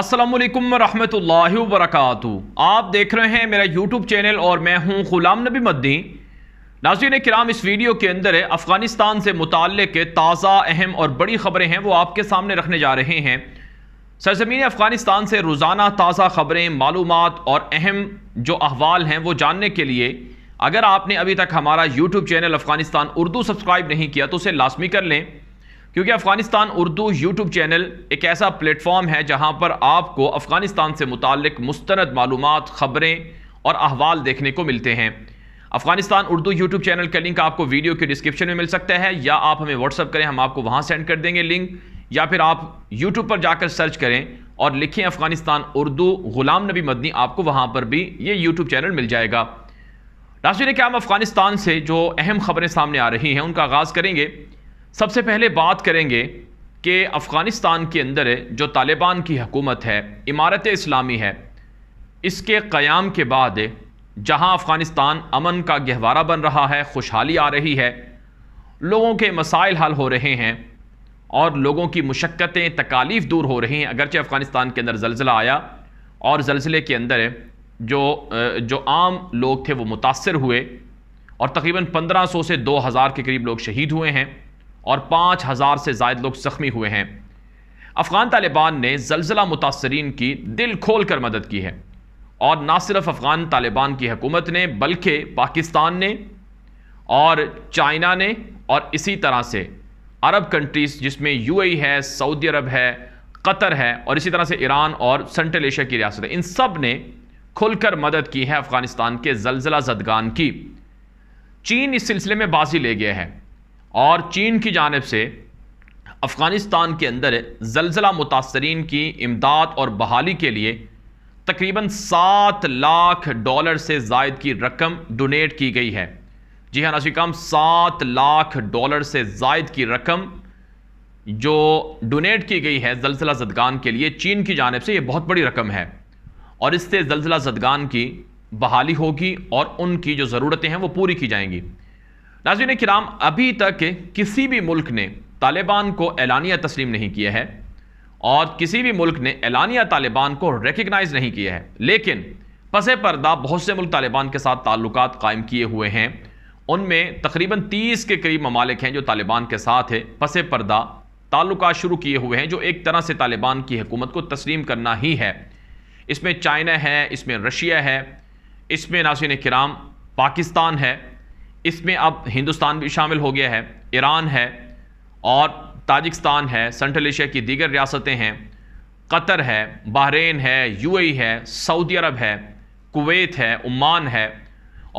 असलम वरहमल वरक आप देख रहे हैं मेरा यूट्यूब चैनल और मैं हूं गुलाम नबी मद्दी नाजीन कराम इस वीडियो के अंदर अफ़गानिस्तान से मुतल ताज़ा अहम और बड़ी ख़बरें हैं वो आपके सामने रखने जा रहे हैं सरजमीन अफ़गानिस्तान से रोज़ाना ताज़ा ख़बरें मालूम और अहम जो अहवाल हैं वो जानने के लिए अगर आपने अभी तक हमारा YouTube channel Afghanistan Urdu subscribe नहीं किया तो उसे लाजमी कर लें क्योंकि अफ़गानिस्तान उर्दू यूट्यूब चैनल एक ऐसा प्लेटफॉर्म है जहां पर आपको अफ़गानिस्तान से मुतक मुस्तरद मालूम ख़बरें और अहवाल देखने को मिलते हैं अफ़गानिस्तान उर्दू यूट्यूब चैनल का लिंक आपको वीडियो के डिस्क्रिप्शन में मिल सकता है या आप हमें व्हाट्सअप करें हम आपको वहाँ सेंड कर देंगे लिंक या फिर आप यूट्यूब पर जाकर सर्च करें और लिखें अफ़गानिस्तान उर्दू ग़ुलाम नबी मदनी आपको वहाँ पर भी ये यूट्यूब चैनल मिल जाएगा ने क्या हम अफ़गानिस्तान से जो अहम खबरें सामने आ रही हैं उनका आगाज़ करेंगे सबसे पहले बात करेंगे कि अफ़गानिस्तान के अंदर जो तालिबान की हकूमत है इमारत इस्लामी है इसके क़याम के बाद जहां अफ़गानिस्तान अमन का गहवारा बन रहा है खुशहाली आ रही है लोगों के मसाइल हल हो रहे हैं और लोगों की मशक्क़तें तकालीफ़ दूर हो रही हैं अगरचे अफ़गानिस्तान के अंदर जलजिला आया और जलजिले के अंदर जो जो आम लोग थे वो मुतासर हुए और तकरीबन 1500 से 2000 के करीब लोग शहीद हुए हैं और पाँच हज़ार से जायद लोग ज़ख्मी हुए हैं अफ़गान तालिबान ने जलजिला मुतासरीन की दिल खोल कर मदद की है और ना सिर्फ अफ़गान तालिबान की हकूमत ने बल्कि पाकिस्तान ने और चाइना ने और इसी तरह से अरब कंट्रीज़ जिसमें ए है सऊदी अरब है कतर है और इसी तरह से ईरान और सेंट्रल एशिया की रियासत इन सब ने खुलकर मदद की है अफ़गानिस्तान के जलजिला जदगान की चीन इस सिलसिले में बाजी ले गया है और चीन की जानब से अफ़गानिस्तान के अंदर जलजिला मुतासरीन की इमदाद और बहाली के लिए तकरीबन सात लाख डॉलर से जायद की रकम डोनेट की गई है जी हाँ नाशिकाम सात लाख डॉलर से जायद की रकम जो डोनेट की गई है जलजिला जदगान के लिए चीन की जानब से ये बहुत बड़ी रकम है और इससे जलजिला जदगान की बहाली होगी और उनकी जो ज़रूरतें हैं वो पूरी की जाएंगी नाजीन कराम अभी तक किसी भी मुल्क ने तालिबान को एलानिया तस्लीम नहीं किया है और किसी भी मुल्क ने एलानिया तालिबान को रिकगनाइज नहीं किया है लेकिन पस पर्दा बहुत से मुल्क तालिबान के साथ ताल्लुक कायम किए हुए हैं उनमें तकरीबन तीस के करीब ममालिक हैं जो तालिबान के साथ है पस पर्दा ताल्लुक शुरू किए हुए हैं जो एक तरह से तालिबान की हकूमत को तस्लीम करना ही है इसमें चाइना है इसमें रशिया है इसमें नासिन कराम पाकिस्तान है इसमें अब हिंदुस्तान भी शामिल हो गया है ईरान है और ताजिकस्तान है सेंट्रल एशिया की दीगर रियासतें हैं कतर है बहरीन है यूएई है सऊदी अरब है कुवैत है उमान है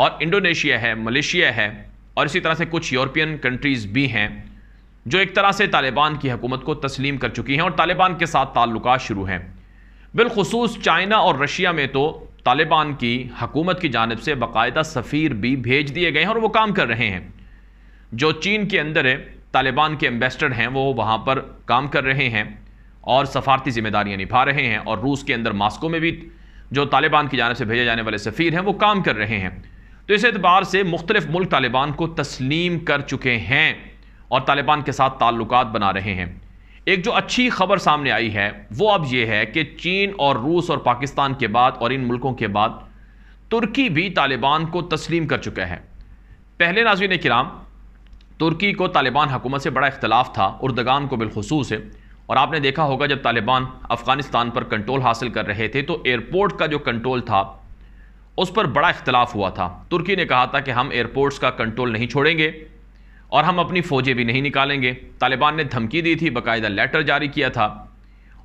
और इंडोनेशिया है मलेशिया है और इसी तरह से कुछ यूरोपियन कंट्रीज़ भी हैं जो एक तरह से तालिबान की हकूमत को तस्लीम कर चुकी हैं और तालिबान के साथ ताल्लुक शुरू हैं बिलखसूस चाइना और रशिया में तो तालिबान की हकूमत की जानब से बाकायदा सफ़ीर भी भेज दिए गए हैं और वो काम कर रहे हैं जो चीन के अंदर है तालिबान के एम्बेसडर हैं वो वहाँ पर काम कर रहे हैं और सफारती जिम्मेदारियाँ निभा रहे हैं और रूस के अंदर मास्को में भी जो तालिबान की जानब से भेजे जाने वाले सफ़ीर हैं वो काम कर रहे हैं तो इस एतबार से मुख्तलिफ मुल्क तालिबान को तस्लीम कर चुके हैं और तालिबान के साथ ताल्लुक बना रहे हैं एक जो अच्छी खबर सामने आई है वो अब ये है कि चीन और रूस और पाकिस्तान के बाद और इन मुल्कों के बाद तुर्की भी तालिबान को तस्लीम कर चुका है पहले नाजीन कराम तुर्की को तालिबान हुकूमत से बड़ा इख्तलाफ था उर्दगान को बिलखसूस है और आपने देखा होगा जब तालिबान अफ़गानिस्तान पर कंट्रोल हासिल कर रहे थे तो एयरपोर्ट का जो कंट्रोल था उस पर बड़ा इख्तलाफ हुआ था तुर्की ने कहा था कि हम एयरपोर्ट्स का कंट्रोल नहीं छोड़ेंगे और हम अपनी फ़ौजें भी नहीं निकालेंगे तालिबान ने धमकी दी थी बाकायदा लेटर जारी किया था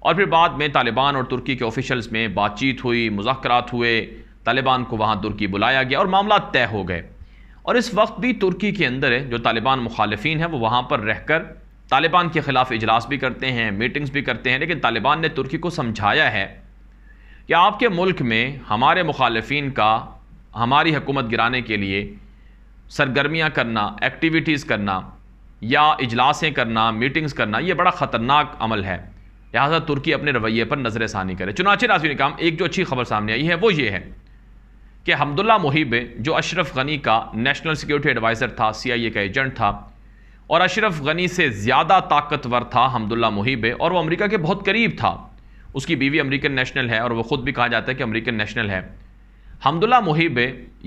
और फिर बाद में तालिबान और तुर्की के ऑफिशल्स में बातचीत हुई मुजात हुए तालिबान को वहाँ तुर्की बुलाया गया और मामला तय हो गए और इस वक्त भी तुर्की के अंदर है जो तालिबान मुखालफी हैं वो वहाँ पर रहकर तालिबान के ख़िलाफ़ इजलास भी करते हैं मीटिंग्स भी करते हैं लेकिन तालिबान ने तुर्की को समझाया है कि आपके मुल्क में हमारे मुखालफी का हमारी हुकूमत गिराने के लिए सरगर्मियाँ करना एक्टिविटीज़ करना या इजलासें करना मीटिंग्स करना ये बड़ा ख़तरनाक अमल है लिहाजा तुर्की अपने रवैये पर नज़र षानी करे चुनाचे नाजिन काम एक जो अच्छी खबर सामने आई है वो ये है कि हमदुल्ला मुहिब जो अशरफ गनी का नेशनल सिक्योरिटी एडवाइज़र था सी आई ए का एजेंट था और अशरफ गनी से ज़्यादा ताकतवर था हमदुल्ला मुहिब और वो अमरीका के बहुत करीब था उसकी बीवी अमरीकन नेशनल है और वह ख़ुद भी कहा जाता है कि अमरीकन नेशनल है हमदुल्ला मुहिब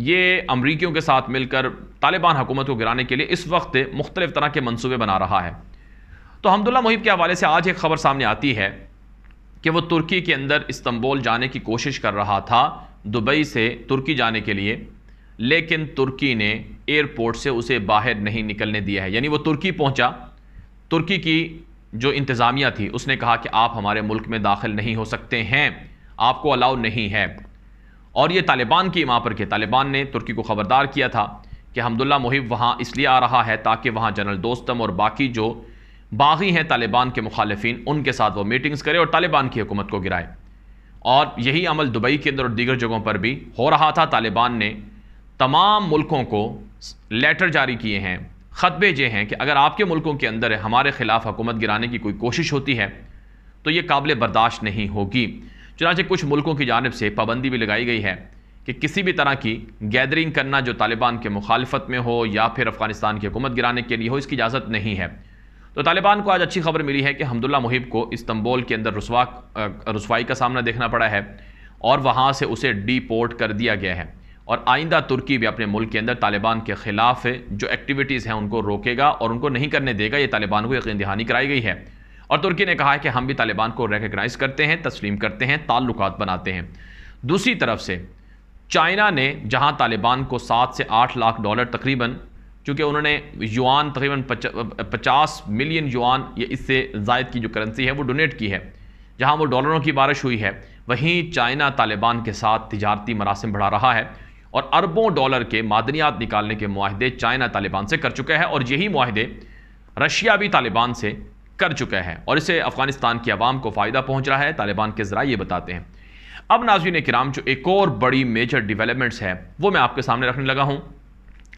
ये अमरीकियों के साथ मिलकर तालिबान हुकूमत को गिराने के लिए इस वक्त मुख्तलिफ़ तरह के मनसूबे बना रहा है तो हमदुल्ला मुहिब के हवाले से आज एक खबर सामने आती है कि वह तुर्की के अंदर इस्तंबुल जाने की कोशिश कर रहा था दुबई से तुर्की जाने के लिए लेकिन तुर्की ने एयरपोर्ट से उसे बाहर नहीं निकलने दिया है यानी वो तुर्की पहुंचा तुर्की की जो इंतज़ामिया थी उसने कहा कि आप हमारे मुल्क में दाखिल नहीं हो सकते हैं आपको अलाउ नहीं है और ये तालिबान की इमा पर के तालिबान ने तुर्की को ख़बरदार किया था कि हमदुल्ला मुहिब वहाँ इसलिए आ रहा है ताकि वहाँ जनरल दोस्तम और बाकी जो बागी हैं तालिबान के मुखालफी उनके साथ वो मीटिंग्स करे और तालिबान की हुकूमत को गिराए और यही अमल दुबई के अंदर और दीगर जगहों पर भी हो रहा था तालिबान ने तमाम मुल्कों को लेटर जारी किए हैं ख़त भेजे हैं कि अगर आपके मुल्कों के अंदर हमारे ख़िलाफ़ हुकूमत गिराने की कोई कोशिश होती है तो ये काबिल बर्दाश्त नहीं होगी चुनाचे कुछ मुल्कों की जानब से पाबंदी भी लगाई गई है कि किसी भी तरह की गैदरिंग करना जो तालिबान के मुखालफत में हो या फिर अफगानिस्तान की हुकूमत गिराने के लिए हो इसकी इजाज़त नहीं है तो तालिबान को आज अच्छी खबर मिली है कि हमदुल्ला मुहिब को इस्तंबोल के अंदर रसवा रसवाई का सामना देखना पड़ा है और वहाँ से उसे डीपोर्ट कर दिया गया है और आइंदा तुर्की भी अपने मुल्क के अंदर तालिबान के ख़िलाफ़ जो एक्टिविटीज़ हैं उनको रोकेगा और उनको नहीं करने देगा ये तालिबान को यकीन दहानी कराई गई है और तुर्की ने कहा है कि हम भी तालिबान को रिकगनाइज करते हैं तस्लीम करते हैं ताल्लुक बनाते हैं दूसरी तरफ से चाइना ने जहाँ तालिबान को सात से आठ लाख डॉलर तकरीबन चूँकि उन्होंने युआन तकरीबन पचास मिलियन युआन या इससे जायद की जो करेंसी है वो डोनेट की है जहाँ वो डॉलरों की बारिश हुई है वहीं चाइना तालिबान के साथ तजारती मरासम बढ़ा रहा है और अरबों डॉलर के मादनियात निकालने के माहदे चाइना तालिबान से कर चुका है और यही माहदे रशिया भी तालिबान से कर चुके हैं और इसे अफगानिस्तान की आवाम को फ़ायदा पहुंच रहा है तालिबान के ज़रा ये बताते हैं अब नाजीन कराम जो एक और बड़ी मेजर डिवेलपमेंट्स है वो मैं आपके सामने रखने लगा हूँ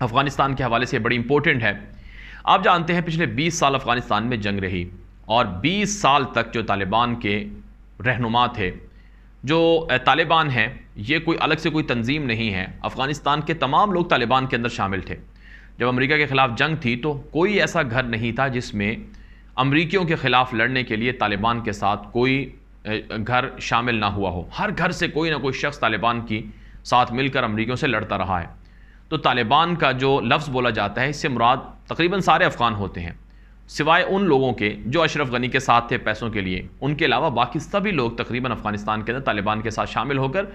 अफगानिस्तान के हवाले से बड़ी इंपॉर्टेंट है आप जानते हैं पिछले 20 साल अफगानिस्तान में जंग रही और 20 साल तक जो तालिबान के रहनुमा थे जो तालिबान हैं ये कोई अलग से कोई तंजीम नहीं है अफ़गानिस्तान के तमाम लोग तालिबान के अंदर शामिल थे जब अमेरिका के ख़िलाफ़ जंग थी तो कोई ऐसा घर नहीं था जिसमें अमरीकियों के ख़िलाफ़ लड़ने के लिए तालिबान के साथ कोई घर शामिल ना हुआ हो हर घर से कोई ना कोई शख्स तालिबान की साथ मिलकर अमरीकियों से लड़ता रहा है तो तालिबान का जो लफ्ज़ बोला जाता है इससे मुराद तकरीबन सारे अफ़गान होते हैं सिवाय उन लोगों के जो अशरफ गनी के साथ थे पैसों के लिए उनके अलावा बाकी सभी लोग तकरीबन अफगानिस्तान के अंदर तालिबान के साथ शामिल होकर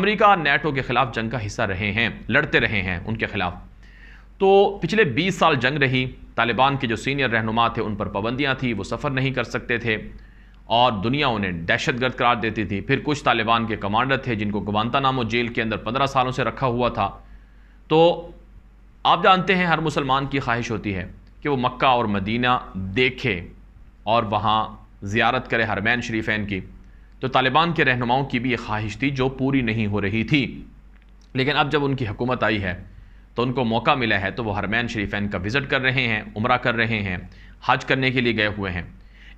अमेरिका नेटो के ख़िलाफ़ जंग का हिस्सा रहे हैं लड़ते रहे हैं उनके ख़िलाफ़ तो पिछले 20 साल जंग रही तालिबान के जो सीनियर रहनुमा थे उन पर पाबंदियाँ थी वो सफ़र नहीं कर सकते थे और दुनिया उन्हें दहशत गर्द करार देती थी फिर कुछ तालिबान के कमांडर थे जिनको नामो जेल के अंदर पंद्रह सालों से रखा हुआ था तो आप जानते हैं हर मुसलमान की ख्वाहिश होती है कि वो मक्का और मदीना देखे और वहाँ ज़्यारत करे हरमैन शरीफैन की तो तालिबान के रहनुमाओं की भी ये ख्वाहिश थी जो पूरी नहीं हो रही थी लेकिन अब जब उनकी हुकूमत आई है तो उनको मौका मिला है तो वो हरमैन शरीफान का विज़िट कर रहे हैं उम्र कर रहे हैं हज करने के लिए गए हुए हैं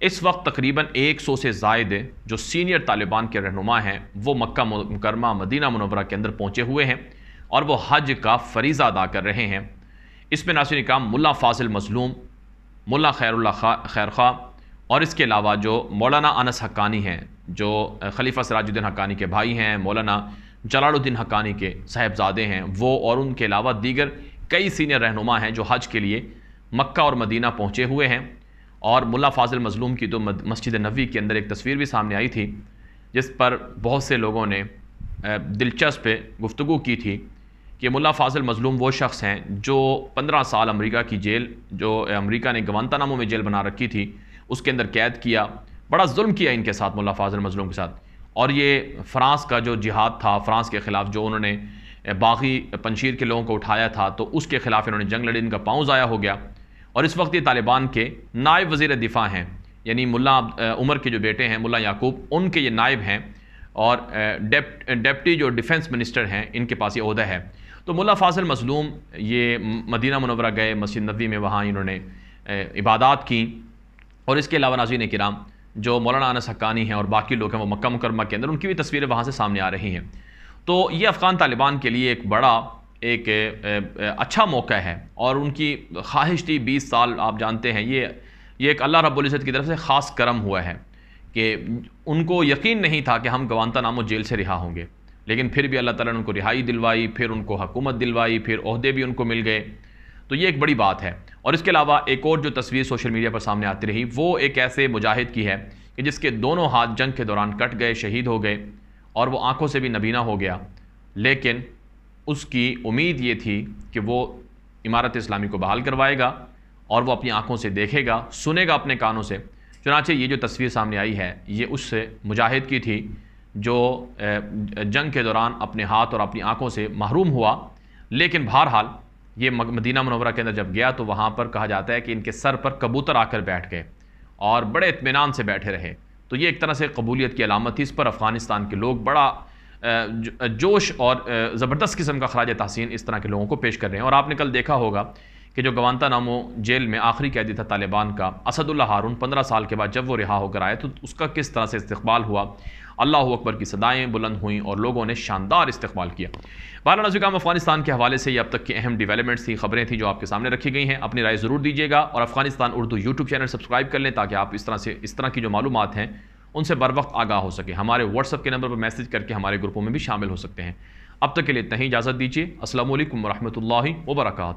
इस वक्त तकरीबन 100 से जायद जो सीनियर तालिबान के रहनुमा हैं वो मक्का मुकरमा मदीना मनवरा के अंदर पहुँचे हुए हैं और वो हज का फरीज़ा अदा कर रहे हैं इसमें नासिर काम मुला फ़ाजिल मजलूम मुला खैरुल्ला खा खैर खा और इसके अलावा जो मौलाना अनस हक्कानी हैं जो खलीफा सराजुद्दीन हक्कानी के भाई हैं मौलाना जलालुद्दीन हकानी के साहेबजादे हैं वो और उनके अलावा दीगर कई सीनियर रहनुमा हैं जो हज के लिए मक्का और मदीना पहुँचे हुए हैं और मुला फाजिल मज़लूम की तो मस्जिद नबी के अंदर एक तस्वीर भी सामने आई थी जिस पर बहुत से लोगों ने दिलचस्प गुफ्तु की थी कि मुला फाजिल मज़लूम वो शख्स हैं जो पंद्रह साल अमरीका की जेल जो अमरीका ने नामों में जेल बना रखी थी उसके अंदर कैद किया बड़ा जुल्म किया इनके साथ मुला फाजिल मज़लूम के साथ और ये फ़्रांस का जो जिहाद था फ़्रांस के ख़िलाफ़ जो उन्होंने बागी पंशीर के लोगों को उठाया था तो उसके ख़िलाफ़ इन्होंने जंग लड़ी इनका पाँव ज़ाया हो गया और इस वक्त ये तालिबान के नायब वज़ी दिफ़ा हैं यानी मुला उमर के जो बेटे हैं मुला याकूब उनके ये नायब हैं और डेप्टी जो डिफेंस मिनिस्टर हैं इनके पास ये अहदा है तो मुला फासिल मसलूम ये मदीना मनवरा गए मस्जिद नदवी में वहाँ इन्होंने इबादत की और इसके अलावा नाजीन कराम जो मौलाना अनस हक्कानी हैं और बाकी लोग हैं वो मक्का मुकरमा के अंदर उनकी भी तस्वीरें वहाँ से सामने आ रही हैं तो ये अफ़गान तालिबान के लिए एक बड़ा एक अच्छा मौका है और उनकी ख्वाहिश थी बीस साल आप जानते हैं ये ये एक अल्लाह रब्ज़त की तरफ से ख़ास करम हुआ है कि उनको यकीन नहीं था कि हम गवानता नामो जेल से रिहा होंगे लेकिन फिर भी अल्लाह ताला ने उनको रिहाई दिलवाई फिर उनको हकूमत दिलवाई फिर अहदे भी उनको मिल गए तो ये एक बड़ी बात है और इसके अलावा एक और जो तस्वीर सोशल मीडिया पर सामने आती रही वो एक ऐसे मुजाहिद की है कि जिसके दोनों हाथ जंग के दौरान कट गए शहीद हो गए और वो आंखों से भी नबीना हो गया लेकिन उसकी उम्मीद ये थी कि वो इमारत इस्लामी को बहाल करवाएगा और वो अपनी आंखों से देखेगा सुनेगा अपने कानों से चुनाचे ये जो तस्वीर सामने आई है ये उस मुजाहिद की थी जो जंग के दौरान अपने हाथ और अपनी आँखों से महरूम हुआ लेकिन बहरहाल ये मदीना मनोवरा के अंदर जब गया तो वहाँ पर कहा जाता है कि इनके सर पर कबूतर आकर बैठ गए और बड़े इतमान से बैठे रहे तो ये एक तरह से कबूलियत की अलामत थी इस पर अफ़गानिस्तान के लोग बड़ा जोश और ज़बरदस्त किस्म का खराज तहसीन इस तरह के लोगों को पेश कर रहे हैं और आपने कल देखा होगा कि जो गवानता नामो जेल में आखिरी कैदी था तालिबान का असदुल्ला हारून पंद्रह साल के बाद जब वो रिहा होकर आए तो उसका किस तरह से इस्तबाल हुआ अल्लाह अकबर की सदाएँ बुलंद हुई और लोगों ने शानदार इस्तेमाल किया बारा नजुकाम अफगानिस्तान के हवाले से ये अब तक की अहम डेवलपमेंट्स थी खबरें थी जो आपके सामने रखी गई हैं अपनी राय ज़रूर दीजिएगा और Afghanistan Urdu YouTube channel subscribe कर लें ताकि आप इस तरह से इस तरह की जो मालूम हैं उनसे बर वक्त आगा हो सके हमारे व्हाट्सअप के नंबर पर मैसेज करके हमारे ग्रुपों में भी शामिल हो सकते हैं अब तक के लिए इतना ही इजाज़त दीजिए असल वरहमल वर्का